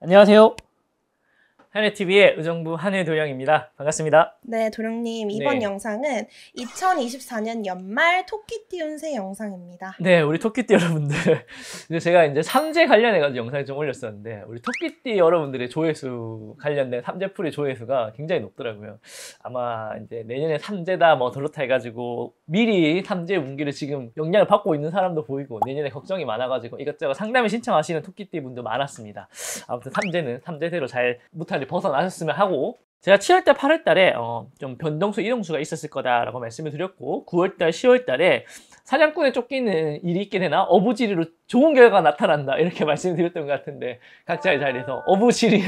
안녕하세요. 한해TV의 의정부 한해도령입니다. 반갑습니다. 네, 도령님. 이번 네. 영상은 2024년 연말 토끼띠 운세 영상입니다. 네, 우리 토끼띠 여러분들. 이제 제가 이제 삼재 관련해가지고 영상을 좀 올렸었는데, 우리 토끼띠 여러분들의 조회수 관련된 삼재풀이 조회수가 굉장히 높더라고요. 아마 이제 내년에 삼재다 뭐 더렇다 해가지고 미리 삼재 운기를 지금 영향을 받고 있는 사람도 보이고, 내년에 걱정이 많아가지고 이것저것 상담을 신청하시는 토끼띠 분도 많았습니다. 아무튼 삼재는 삼재대로 잘 못할 이제 벗어나셨으면 하고 제가 7월달, 8월달에 어, 좀 변동수, 이동수가 있었을 거다라고 말씀을 드렸고 9월달, 10월달에 사냥꾼에 쫓기는 일이 있긴해나 어부지리로 좋은 결과가 나타난다 이렇게 말씀드렸던 을것 같은데 각자의 자리에서 어부지리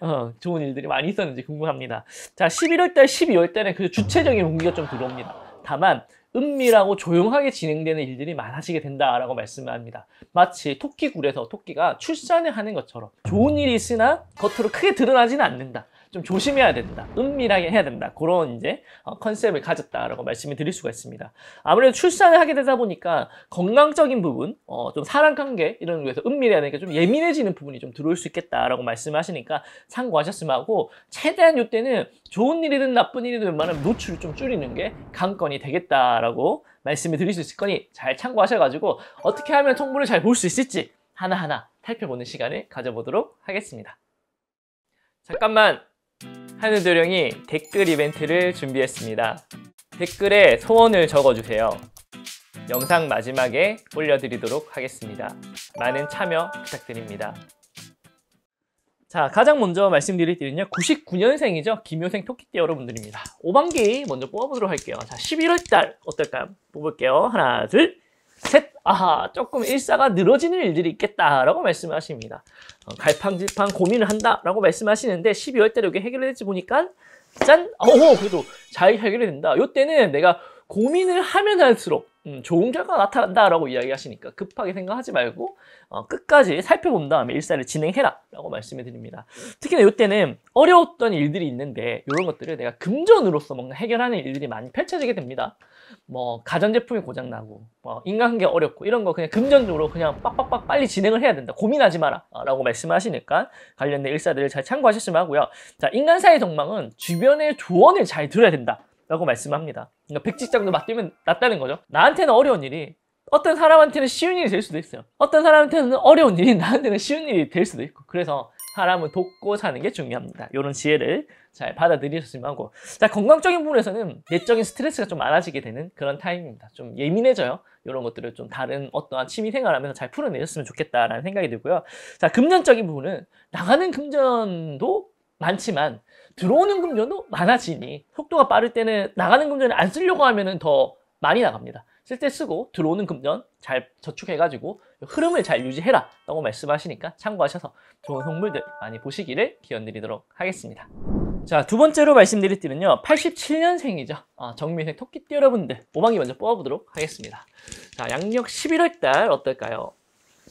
어, 좋은 일들이 많이 있었는지 궁금합니다. 자 11월달, 12월달에 그 주체적인 공기가 좀 들어옵니다. 다만 은밀하고 조용하게 진행되는 일들이 많아지게 된다라고 말씀을 합니다. 마치 토끼굴에서 토끼가 출산을 하는 것처럼 좋은 일이 있으나 겉으로 크게 드러나지는 않는다. 좀 조심해야 된다. 은밀하게 해야 된다. 그런 이제 어, 컨셉을 가졌다라고 말씀을 드릴 수가 있습니다. 아무래도 출산을 하게 되다 보니까 건강적인 부분, 어, 좀사랑 관계 이런 거에서 은밀해야 되니까 좀 예민해지는 부분이 좀 들어올 수 있겠다라고 말씀하시니까 참고하셨으면 하고 최대한 이때는 좋은 일이든 나쁜 일이든 웬만하면 노출을 좀 줄이는 게 관건이 되겠다라고 말씀을 드릴 수 있을 거니 잘 참고하셔가지고 어떻게 하면 통보를잘 볼 수 있을지 하나하나 살펴보는 시간을 가져보도록 하겠습니다. 잠깐만 하늘도령이 댓글 이벤트를 준비했습니다. 댓글에 소원을 적어주세요. 영상 마지막에 올려드리도록 하겠습니다. 많은 참여 부탁드립니다. 자 가장 먼저 말씀드릴 일는요 99년생이죠 김효생 토끼띠 여러분들입니다 5반기 먼저 뽑아보도록 할게요 자 11월달 어떨까요? 뽑을게요 하나 둘 셋, 아하, 조금 일사가 늘어지는 일들이 있겠다라고 말씀하십니다. 어, 갈팡질팡 고민을 한다라고 말씀하시는데 12월 달에 이게 해결될지 보니까 짠! 어, 그래도 잘 해결이 된다. 이때는 내가 고민을 하면 할수록 음, 좋은 결과가 나타난다라고 이야기하시니까 급하게 생각하지 말고 어, 끝까지 살펴본 다음에 일사를 진행해라라고 말씀을 드립니다. 특히나 이때는 어려웠던 일들이 있는데 이런 것들을 내가 금전으로서 뭔가 해결하는 일들이 많이 펼쳐지게 됩니다. 뭐 가전제품이 고장나고 뭐 인간관계 어렵고 이런 거 그냥 금전적으로 그냥 빡빡빡 빨리 진행을 해야 된다 고민하지 마라라고 말씀하시니까 관련된 일사들을 잘 참고하셨으면 하고요. 자 인간사의 전망은 주변의 조언을 잘 들어야 된다. 라고 말씀합니다. 그러니까 백지장도 맞대면 낫다는 거죠. 나한테는 어려운 일이 어떤 사람한테는 쉬운 일이 될 수도 있어요. 어떤 사람한테는 어려운 일이 나한테는 쉬운 일이 될 수도 있고 그래서 사람은 돕고 사는 게 중요합니다. 이런 지혜를 잘 받아들이셨으면 하고 자 건강적인 부분에서는 내적인 스트레스가 좀 많아지게 되는 그런 타임입니다. 좀 예민해져요. 이런 것들을 좀 다른 어떠한 취미생활 하면서 잘 풀어내셨으면 좋겠다라는 생각이 들고요. 자 금전적인 부분은 나가는 금전도 많지만 들어오는 금전도 많아지니 속도가 빠를 때는 나가는 금전을 안 쓰려고 하면 더 많이 나갑니다. 쓸 때 쓰고 들어오는 금전 잘 저축해가지고 흐름을 잘 유지해라 라고 말씀하시니까 참고하셔서 좋은 선물들 많이 보시기를 기원드리도록 하겠습니다. 자, 두 번째로 말씀드릴 때는요 87년생이죠. 아, 정미생 토끼띠 여러분들 5방이 먼저 뽑아보도록 하겠습니다. 자, 양력 11월달 어떨까요?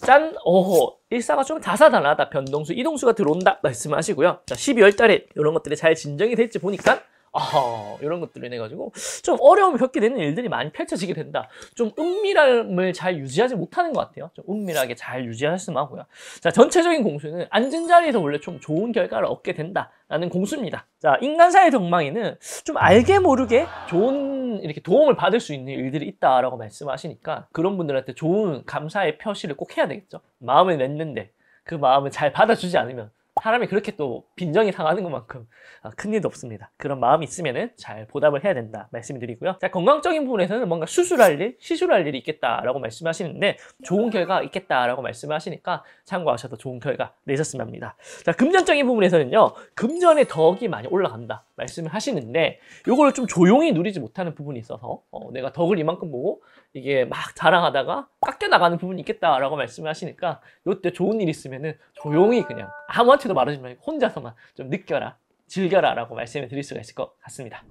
짠! 오호! 일사가 좀자사다나다 변동수, 이동수가 들어온다. 말씀하시고요. 자, 12월 달에 이런 것들이 잘 진정이 될지 보니까 어, 이런 것들로 인해 가지고 좀 어려움을 겪게 되는 일들이 많이 펼쳐지게 된다. 좀 은밀함을 잘 유지하지 못하는 것 같아요. 좀 은밀하게 잘 유지하셨으면 하고요. 자, 전체적인 공수는 앉은 자리에서 원래 좀 좋은 결과를 얻게 된다라는 공수입니다. 자, 인간사의 덕망에는 좀 알게 모르게 좋은 이렇게 도움을 받을 수 있는 일들이 있다라고 말씀하시니까 그런 분들한테 좋은 감사의 표시를 꼭 해야 되겠죠. 마음을 냈는데 그 마음을 잘 받아주지 않으면 사람이 그렇게 또 빈정이 상하는 것만큼 아, 큰일도 없습니다. 그런 마음이 있으면 잘 보답을 해야 된다 말씀드리고요. 자, 건강적인 부분에서는 뭔가 수술할 일, 시술할 일이 있겠다라고 말씀하시는데 좋은 결과가 있겠다라고 말씀하시니까 참고하셔도 좋은 결과 내셨으면 합니다. 자, 금전적인 부분에서는요. 금전의 덕이 많이 올라간다. 말씀을 하시는데 이걸 좀 조용히 누리지 못하는 부분이 있어서 어, 내가 덕을 이만큼 보고 이게 막 자랑하다가 깎여 나가는 부분이 있겠다라고 말씀을 하시니까 요때 좋은 일 있으면은 조용히 그냥 아무한테도 말하지 말고 혼자서만 좀 느껴라 즐겨라라고 말씀을 드릴 수가 있을 것 같습니다.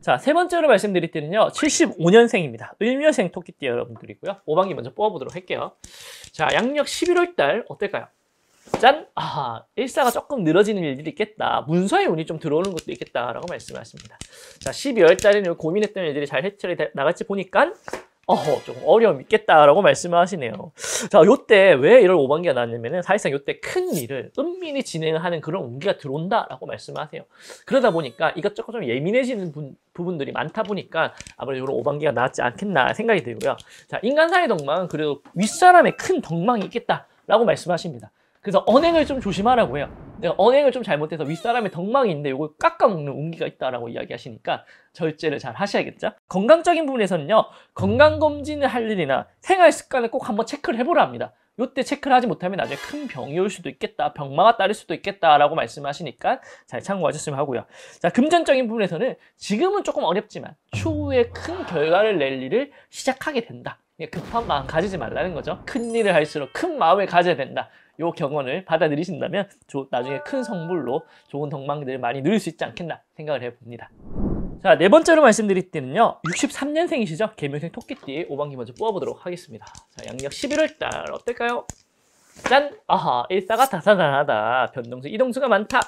자, 세 번째로 말씀드릴 때는요. 75년생입니다. 을묘생 토끼띠 여러분들이고요. 5반기 먼저 뽑아보도록 할게요. 자, 양력 11월 달 어떨까요? 짠! 아, 일사가 조금 늘어지는 일들이 있겠다. 문서의 운이 좀 들어오는 것도 있겠다라고 말씀하십니다. 자, 12월달에는 고민했던 일들이 잘 해결이 나갈지 보니까 어허, 좀 어려움이 있겠다라고 말씀하시네요. 자, 요때 왜 이런 오반기가 나왔냐면은 사실상 요때 큰 일을 은밀히 진행하는 그런 운기가 들어온다라고 말씀하세요. 그러다 보니까 이것저것 좀 예민해지는 분, 부분들이 많다 보니까 아무래도 이런 5반기가 나왔지 않겠나 생각이 들고요. 자, 인간사의 덕망은 그래도 윗사람의 큰 덕망이 있겠다. 라고 말씀하십니다. 그래서 언행을 좀 조심하라고 해요. 언행을 좀 잘못해서 윗사람의 덕망이 있는데 이걸 깎아먹는 운기가 있다라고 이야기하시니까 절제를 잘 하셔야겠죠. 건강적인 부분에서는요. 건강검진을 할 일이나 생활 습관을 꼭 한번 체크를 해보라 합니다. 요때 체크를 하지 못하면 나중에 큰 병이 올 수도 있겠다. 병마가 따를 수도 있겠다라고 말씀하시니까 잘 참고하셨으면 하고요. 자, 금전적인 부분에서는 지금은 조금 어렵지만 추후에 큰 결과를 낼 일을 시작하게 된다. 예, 급한 마음 가지지 말라는 거죠. 큰 일을 할수록 큰 마음을 가져야 된다. 이경험을 받아들이신다면 나중에 큰 선물로 좋은 덕망들을 많이 누릴 수 있지 않겠나 생각을 해봅니다. 자, 네 번째로 말씀드릴 때는요. 63년생이시죠? 개명생 토끼띠 5반기 먼저 뽑아보도록 하겠습니다. 자, 양력 11월달 어떨까요? 짠! 아하, 일사가 다사다하다. 변동수, 이동수가 많다.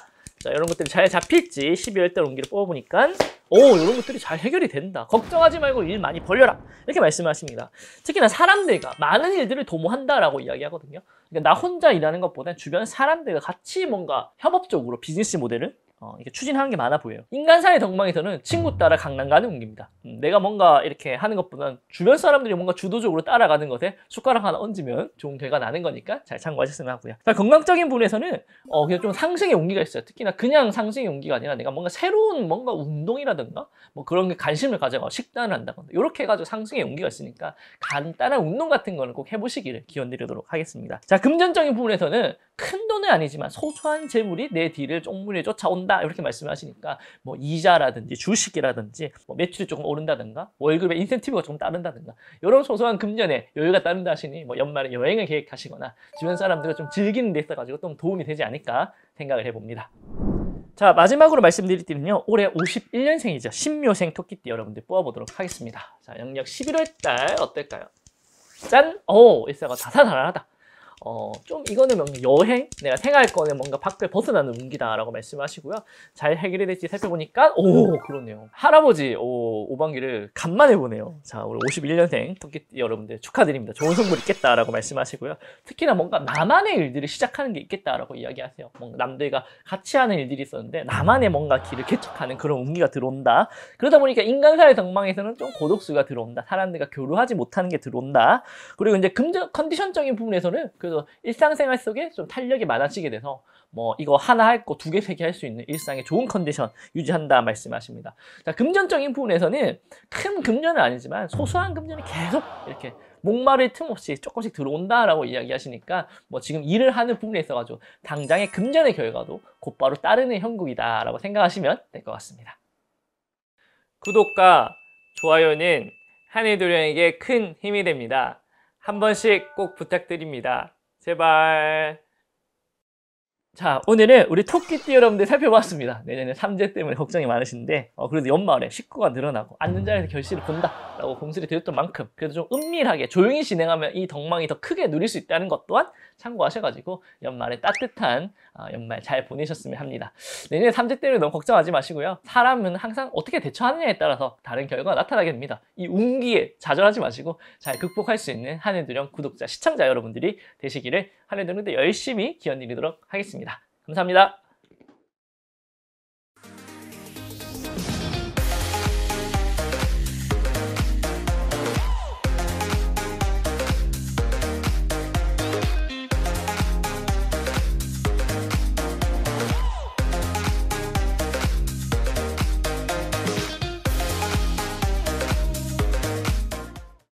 자, 이런 것들이 잘 잡힐지 12월 달 온기를 뽑아보니까 오, 이런 것들이 잘 해결이 된다. 걱정하지 말고 일 많이 벌려라. 이렇게 말씀하십니다. 특히나 사람들과 많은 일들을 도모한다라고 이야기하거든요. 그러니까 나 혼자 일하는 것보다 주변 사람들과 같이 뭔가 협업적으로 비즈니스 모델을 어, 이게 추진하는 게 많아 보여요. 인간사회 덕망에서는 친구 따라 강남가는 옮깁니다. 음, 내가 뭔가 이렇게 하는 것보다는 주변 사람들이 뭔가 주도적으로 따라가는 것에 숟가락 하나 얹으면 좋은 결과 나는 거니까 잘 참고하셨으면 하고요. 자, 그러니까 건강적인 분에서는 어, 그냥 좀 상승의 용기가 있어요. 특히나 그냥 상승의 용기가 아니라 내가 뭔가 새로운 뭔가 운동이라든가 뭐 그런 게 관심을 가져가 식단을 한다거나 이렇게 해가지고 상승의 용기가 있으니까 간단한 운동 같은 거는 꼭 해보시기를 기원드리도록 하겠습니다. 자, 금전적인 부분에서는 큰 돈은 아니지만 소소한 재물이 내 뒤를 쪽물에 쫓아온다 이렇게 말씀을 하시니까 뭐 이자라든지 주식이라든지 뭐 매출이 조금 오른다든가 월급의 인센티브가 조금 따른다든가 이런 소소한 금전에 여유가 따른다 하시니 뭐 연말에 여행을 계획하시거나 주변 사람들과 좀 즐기는 데 있어가지고 좀 도움이 되지 않을까 생각을 해봅니다. 자 마지막으로 말씀드릴 때는요 올해 51년생이죠 신묘생 토끼띠 여러분들 뽑아보도록 하겠습니다 자 영역 11월달 어떨까요? 짠! 오! 일사가 다사다난하다 어, 좀 이거는 뭔가 여행, 내가 생활권에 뭔가 밖을 벗어나는 운기다라고 말씀하시고요. 잘 해결이 될지 살펴보니까 오 그러네요. 할아버지 오 오방기를 간만에 보네요. 자 오늘 51년생 토끼 여러분들 축하드립니다. 좋은 선물 있겠다라고 말씀하시고요. 특히나 뭔가 나만의 일들을 시작하는 게 있겠다라고 이야기하세요. 뭔가 남들과 같이 하는 일들이 있었는데 나만의 뭔가 길을 개척하는 그런 운기가 들어온다. 그러다 보니까 인간사회전망에서는좀 고독수가 들어온다. 사람들과 교류하지 못하는 게 들어온다. 그리고 이제 금전 컨디션적인 부분에서는 그 그래서 일상생활 속에 좀 탄력이 많아지게 돼서 뭐 이거 하나 할 거 두 개 세 개 할 수 있는 일상의 좋은 컨디션 유지한다 말씀하십니다. 자 금전적인 부분에서는 큰 금전은 아니지만 소소한 금전이 계속 이렇게 목마를 틈 없이 조금씩 들어온다라고 이야기하시니까 뭐 지금 일을 하는 부분에 있어가지고 당장의 금전의 결과도 곧바로 따르는 형국이다라고 생각하시면 될 것 같습니다. 구독과 좋아요는 한해도령에게 큰 힘이 됩니다. 한 번씩 꼭 부탁드립니다. 제발 자, 오늘은 우리 토끼띠 여러분들 살펴봤습니다. 내년에 삼재 때문에 걱정이 많으신데, 어, 그래도 연말에 식구가 늘어나고, 앉는 자리에서 결실을 본다라고 공수를 드렸던 만큼, 그래도 좀 은밀하게 조용히 진행하면 이 덕망이 더 크게 누릴 수 있다는 것 또한 참고하셔가지고, 연말에 따뜻한 어, 연말 잘 보내셨으면 합니다. 내년에 삼재 때문에 너무 걱정하지 마시고요. 사람은 항상 어떻게 대처하느냐에 따라서 다른 결과가 나타나게 됩니다. 이 운기에 좌절하지 마시고, 잘 극복할 수 있는 한해두령 구독자, 시청자 여러분들이 되시기를 하는 정도 열심히 기원 드리도록 하겠습니다. 감사합니다.